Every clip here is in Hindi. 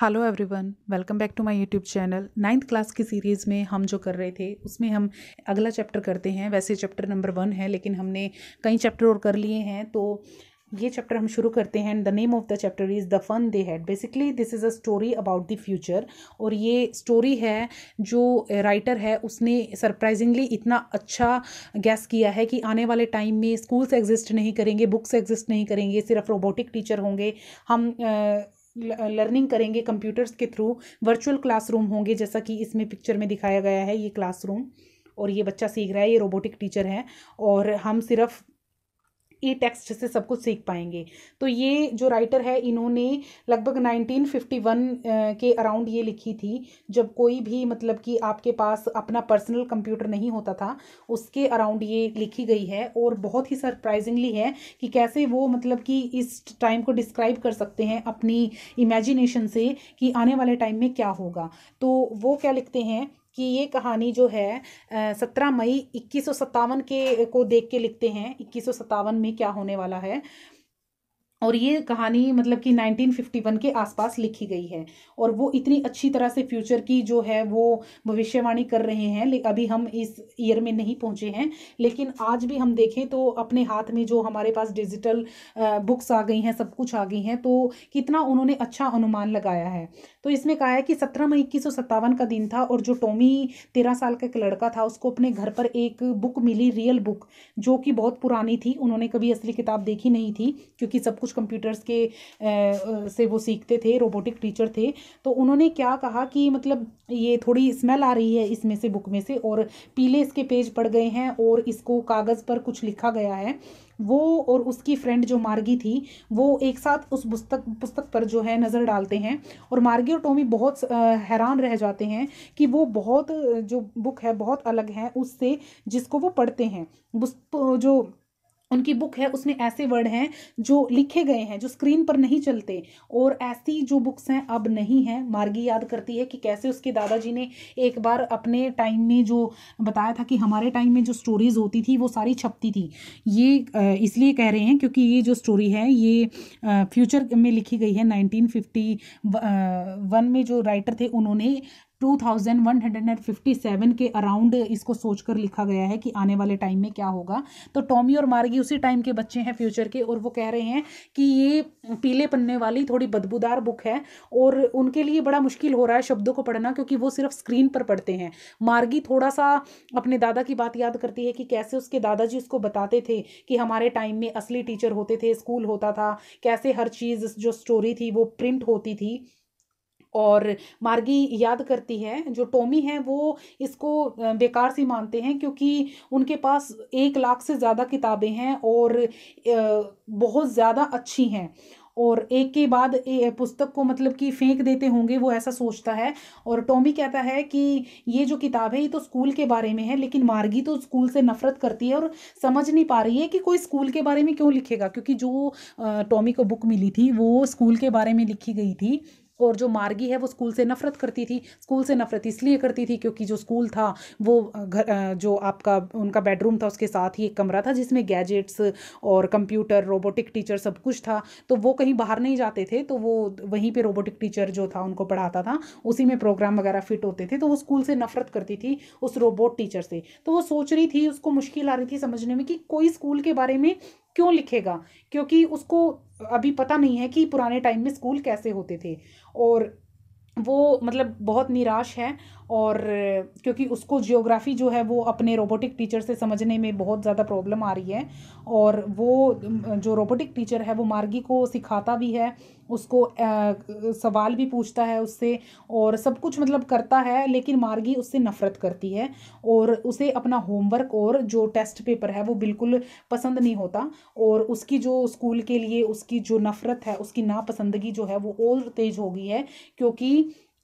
hello everyone welcome back to my YouTube channel ninth class की सीरीज़ में हम जो कर रहे थे उसमें हम अगला चैप्टर करते हैं वैसे चैप्टर नंबर वन है लेकिन हमने कई चैप्टर और कर लिए हैं तो ये चैप्टर हम शुरू करते हैं the name of the chapter is the fun they had basically this is a story about the future और ये स्टोरी है जो राइटर है उसने सरप्राइजिंगली इतना अच्छा गैस किया है कि आने वाले टाइम में स्कूल्स एग्जिस्ट नहीं करेंगे बुक्स एग्जिस्ट नहीं करेंगे सिर्फ रोबोटिक टीचर होंगे हम लर्निंग करेंगे कंप्यूटर्स के थ्रू वर्चुअल क्लासरूम होंगे जैसा कि इसमें पिक्चर में दिखाया गया है ये क्लासरूम और ये बच्चा सीख रहा है ये रोबोटिक टीचर है और हम सिर्फ ई टेक्स्ट से सब कुछ सीख पाएंगे तो ये जो राइटर है इन्होंने लगभग 1951 के अराउंड ये लिखी थी जब कोई भी मतलब कि आपके पास अपना पर्सनल कंप्यूटर नहीं होता था उसके अराउंड ये लिखी गई है और बहुत ही सरप्राइजिंगली है कि कैसे वो मतलब कि इस टाइम को डिस्क्राइब कर सकते हैं अपनी इमेजिनेशन से कि आने वाले टाइम में क्या होगा तो वो क्या लिखते हैं कि ये कहानी जो है सत्रह मई इक्कीस के को देख के लिखते हैं इक्कीस में क्या होने वाला है और ये कहानी मतलब कि 1951 के आसपास लिखी गई है और वो इतनी अच्छी तरह से फ्यूचर की जो है वो भविष्यवाणी कर रहे हैं लेकिन अभी हम इस ईयर में नहीं पहुंचे हैं लेकिन आज भी हम देखें तो अपने हाथ में जो हमारे पास डिजिटल बुक्स आ गई हैं सब कुछ आ गई हैं तो कितना उन्होंने अच्छा अनुमान लगाया है तो इसमें कहा है कि सत्रह मई इक्कीस का दिन था और जो टोमी तेरह साल का एक लड़का था उसको अपने घर पर एक बुक मिली रियल बुक जो कि बहुत पुरानी थी उन्होंने कभी असली किताब देखी नहीं थी क्योंकि सब कुछ कंप्यूटर्स के से वो सीखते थे रोबोटिक टीचर थे तो उन्होंने क्या कहा कि मतलब ये थोड़ी स्मेल आ रही है इसमें से बुक में से और पीले इसके पेज पड़ गए हैं और इसको कागज़ पर कुछ लिखा गया है वो और उसकी फ्रेंड जो मार्गी थी वो एक साथ उस पुस्तक पुस्तक पर जो है नज़र डालते हैं और मार्गी और टोमी बहुत हैरान रह जाते हैं कि वो बहुत जो बुक है बहुत अलग है उससे जिसको वो पढ़ते हैं जो उनकी बुक है उसमें ऐसे वर्ड हैं जो लिखे गए हैं जो स्क्रीन पर नहीं चलते और ऐसी जो बुक्स हैं अब नहीं हैं मार्गी याद करती है कि कैसे उसके दादाजी ने एक बार अपने टाइम में जो बताया था कि हमारे टाइम में जो स्टोरीज़ होती थी वो सारी छपती थी ये इसलिए कह रहे हैं क्योंकि ये जो स्टोरी है ये फ्यूचर में लिखी गई है नाइनटीन फिफ्टी वन में जो राइटर थे उन्होंने 2157 के अराउंड इसको सोचकर लिखा गया है कि आने वाले टाइम में क्या होगा तो टॉमी और मार्गी उसी टाइम के बच्चे हैं फ्यूचर के और वो कह रहे हैं कि ये पीले पन्ने वाली थोड़ी बदबूदार बुक है और उनके लिए बड़ा मुश्किल हो रहा है शब्दों को पढ़ना क्योंकि वो सिर्फ स्क्रीन पर पढ़ते हैं मार्गी थोड़ा सा अपने दादा की बात याद करती है कि कैसे उसके दादाजी उसको बताते थे कि हमारे टाइम में असली टीचर होते थे स्कूल होता था कैसे हर चीज़ जो स्टोरी थी वो प्रिंट होती थी और मार्गी याद करती है जो टोमी है वो इसको बेकार सी मानते हैं क्योंकि उनके पास एक लाख से ज़्यादा किताबें हैं और बहुत ज़्यादा अच्छी हैं और एक के बाद पुस्तक को मतलब कि फेंक देते होंगे वो ऐसा सोचता है और टॉमी कहता है कि ये जो किताब है ये तो स्कूल के बारे में है लेकिन मार्गी तो स्कूल से नफरत करती है और समझ नहीं पा रही है कि कोई स्कूल के बारे में क्यों लिखेगा क्योंकि जो टॉमी को बुक मिली थी वो स्कूल के बारे में लिखी गई थी और जो मार्गी है वो स्कूल से नफरत करती थी स्कूल से नफरत इसलिए करती थी क्योंकि जो स्कूल था वो घर जो आपका उनका बेडरूम था उसके साथ ही एक कमरा था जिसमें गैजेट्स और कंप्यूटर रोबोटिक टीचर सब कुछ था तो वो कहीं बाहर नहीं जाते थे तो वो वहीं पर रोबोटिक टीचर जो था उनको पढ़ाता था उसी में प्रोग्राम वगैरह फिट होते थे तो वो स्कूल से नफरत करती थी उस रोबोट टीचर से तो वो सोच रही थी उसको मुश्किल आ रही थी समझने में कि कोई स्कूल के बारे में क्यों लिखेगा क्योंकि उसको अभी पता नहीं है कि पुराने टाइम में स्कूल कैसे होते थे और वो मतलब बहुत निराश है और क्योंकि उसको जियोग्राफ़ी जो है वो अपने रोबोटिक टीचर से समझने में बहुत ज़्यादा प्रॉब्लम आ रही है और वो जो रोबोटिक टीचर है वो मार्गी को सिखाता भी है उसको आ, सवाल भी पूछता है उससे और सब कुछ मतलब करता है लेकिन मार्गी उससे नफरत करती है और उसे अपना होमवर्क और जो टेस्ट पेपर है वो बिल्कुल पसंद नहीं होता और उसकी जो स्कूल के लिए उसकी जो नफ़रत है उसकी नापसंदगी जो है वो और तेज़ हो गई है क्योंकि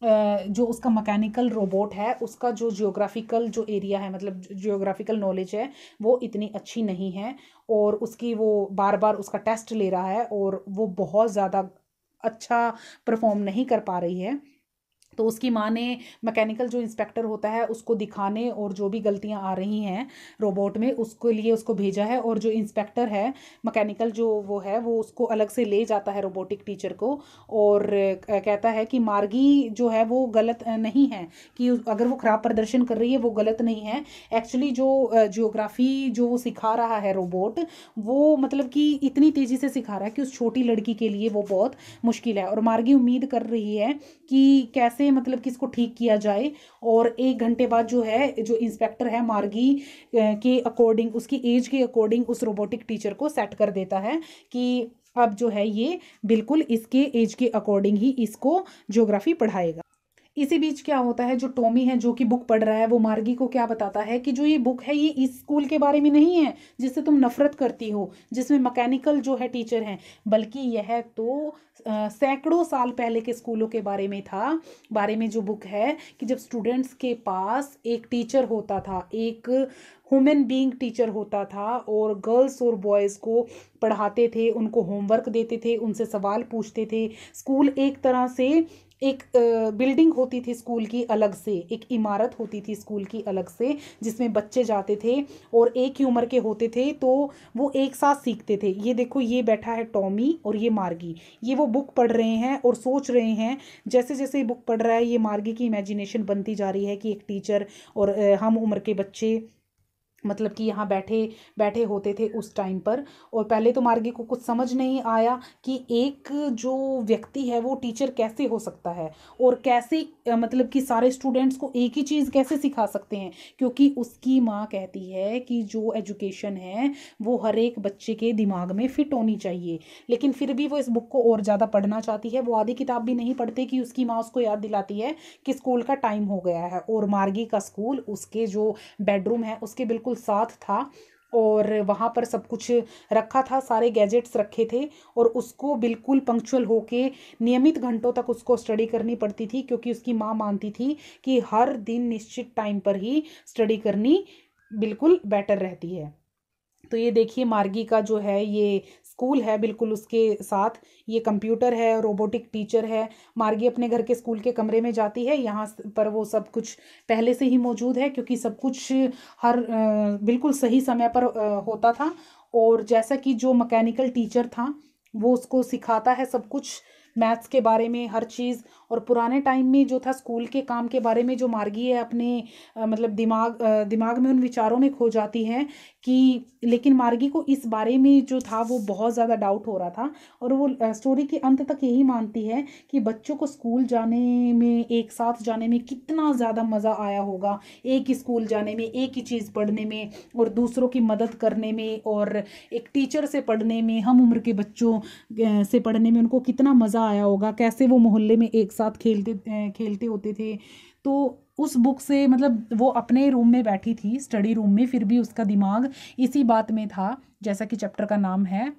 जो उसका मैकेनिकल रोबोट है उसका जो जियोग्राफिकल जो एरिया है मतलब जियोग्राफिकल नॉलेज है वो इतनी अच्छी नहीं है और उसकी वो बार बार उसका टेस्ट ले रहा है और वो बहुत ज़्यादा अच्छा परफॉर्म नहीं कर पा रही है तो उसकी माँ ने मैकेनिकल जो इंस्पेक्टर होता है उसको दिखाने और जो भी गलतियाँ आ रही हैं रोबोट में उसके लिए उसको भेजा है और जो इंस्पेक्टर है मैकेनिकल जो वो है वो उसको अलग से ले जाता है रोबोटिक टीचर को और कहता है कि मार्गी जो है वो गलत नहीं है कि अगर वो खराब प्रदर्शन कर रही है वो गलत नहीं है एक्चुअली जो जियोग्राफी जो वो सिखा रहा है रोबोट वो मतलब कि इतनी तेज़ी से सिखा रहा है कि उस छोटी लड़की के लिए वो बहुत मुश्किल है और मार्गी उम्मीद कर रही है कि कैसे मतलब कि इसको ठीक किया जाए और एक घंटे बाद जो है जो इंस्पेक्टर है मार्गी के अकॉर्डिंग उसकी एज के अकॉर्डिंग उस रोबोटिक टीचर को सेट कर देता है कि अब जो है ये बिल्कुल इसके एज के अकॉर्डिंग ही इसको ज्योग्राफी पढ़ाएगा इसी बीच क्या होता है जो टॉमी है जो कि बुक पढ़ रहा है वो मार्गी को क्या बताता है कि जो ये बुक है ये इस स्कूल के बारे में नहीं है जिससे तुम नफरत करती हो जिसमें मैकेनिकल जो है टीचर हैं बल्कि यह तो सैकड़ों साल पहले के स्कूलों के बारे में था बारे में जो बुक है कि जब स्टूडेंट्स के पास एक टीचर होता था एक ह्यूमन बीइंग टीचर होता था और गर्ल्स और बॉयज़ को पढ़ाते थे उनको होमवर्क देते थे उनसे सवाल पूछते थे स्कूल एक तरह से एक बिल्डिंग होती थी स्कूल की अलग से एक इमारत होती थी स्कूल की अलग से जिसमें बच्चे जाते थे और एक ही उम्र के होते थे तो वो एक साथ सीखते थे ये देखो ये बैठा है टॉमी और ये मार्गी ये वो बुक पढ़ रहे हैं और सोच रहे हैं जैसे जैसे ये बुक पढ़ रहा है ये मार्गी की इमेजिनेशन बनती जा रही है कि एक टीचर और हम उम्र के बच्चे मतलब कि यहाँ बैठे बैठे होते थे उस टाइम पर और पहले तो मार्गी को कुछ समझ नहीं आया कि एक जो व्यक्ति है वो टीचर कैसे हो सकता है और कैसे मतलब कि सारे स्टूडेंट्स को एक ही चीज़ कैसे सिखा सकते हैं क्योंकि उसकी माँ कहती है कि जो एजुकेशन है वो हर एक बच्चे के दिमाग में फिट होनी चाहिए लेकिन फिर भी वो इस बुक को और ज़्यादा पढ़ना चाहती है वो आधी किताब भी नहीं पढ़ते कि उसकी माँ उसको याद दिलाती है कि स्कूल का टाइम हो गया है और मार्गी का स्कूल उसके जो बेडरूम है उसके बिल्कुल बिल्कुल साथ था और वहाँ पर सब कुछ रखा था सारे गैजेट्स रखे थे और उसको बिल्कुल पंक्चुअल होके नियमित घंटों तक उसको स्टडी करनी पड़ती थी क्योंकि उसकी माँ मानती थी कि हर दिन निश्चित टाइम पर ही स्टडी करनी बिल्कुल बेटर रहती है तो ये देखिए मार्गी का जो है ये स्कूल है बिल्कुल उसके साथ ये कंप्यूटर है रोबोटिक टीचर है मार्गी अपने घर के स्कूल के कमरे में जाती है यहाँ पर वो सब कुछ पहले से ही मौजूद है क्योंकि सब कुछ हर बिल्कुल सही समय पर होता था और जैसा कि जो मैकेनिकल टीचर था वो उसको सिखाता है सब कुछ मैथ्स के बारे में हर चीज़ और पुराने टाइम में जो था स्कूल के काम के बारे में जो मार्गी है अपने मतलब दिमाग दिमाग में उन विचारों में खो जाती है कि लेकिन मार्गी को इस बारे में जो था वो बहुत ज़्यादा डाउट हो रहा था और वो स्टोरी के अंत तक यही मानती है कि बच्चों को स्कूल जाने में एक साथ जाने में कितना ज़्यादा मज़ा आया होगा एक ही स्कूल जाने में एक ही चीज़ पढ़ने में और दूसरों की मदद करने में और एक टीचर से पढ़ने में हम उम्र के बच्चों से पढ़ने में उनको कितना मज़ा आया होगा कैसे वो मोहल्ले में एक साथ खेलते खेलते होते थे तो उस बुक से मतलब वो अपने रूम में बैठी थी स्टडी रूम में फिर भी उसका दिमाग इसी बात में था जैसा कि चैप्टर का नाम है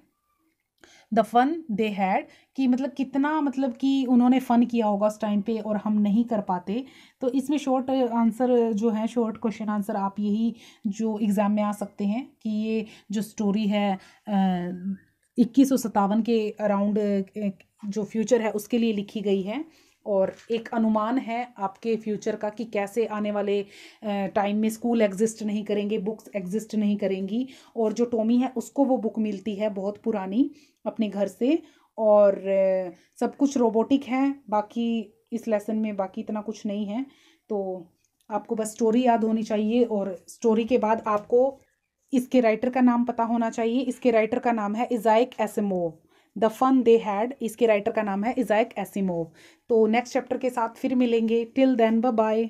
द फन दे हैड कि मतलब कितना मतलब कि उन्होंने फ़न किया होगा उस टाइम पे और हम नहीं कर पाते तो इसमें शॉर्ट आंसर जो है शॉर्ट क्वेश्चन आंसर आप यही जो एग्ज़ाम में आ सकते हैं कि ये जो स्टोरी है इक्कीस सौ सत्तावन के अराउंड जो फ्यूचर है उसके लिए लिखी गई है और एक अनुमान है आपके फ्यूचर का कि कैसे आने वाले टाइम में स्कूल एग्जिस्ट नहीं करेंगे बुक्स एग्जिस्ट नहीं करेंगी और जो टोमी है उसको वो बुक मिलती है बहुत पुरानी अपने घर से और सब कुछ रोबोटिक है बाकी इस लेसन में बाकी इतना कुछ नहीं है तो आपको बस स्टोरी याद होनी चाहिए और स्टोरी के बाद आपको इसके राइटर का नाम पता होना चाहिए इसके राइटर का नाम है Isaac Asimov the fun they had इसके राइटर का नाम है इजैक एसिमोव तो नेक्स्ट चैप्टर के साथ फिर मिलेंगे टिल देन बाय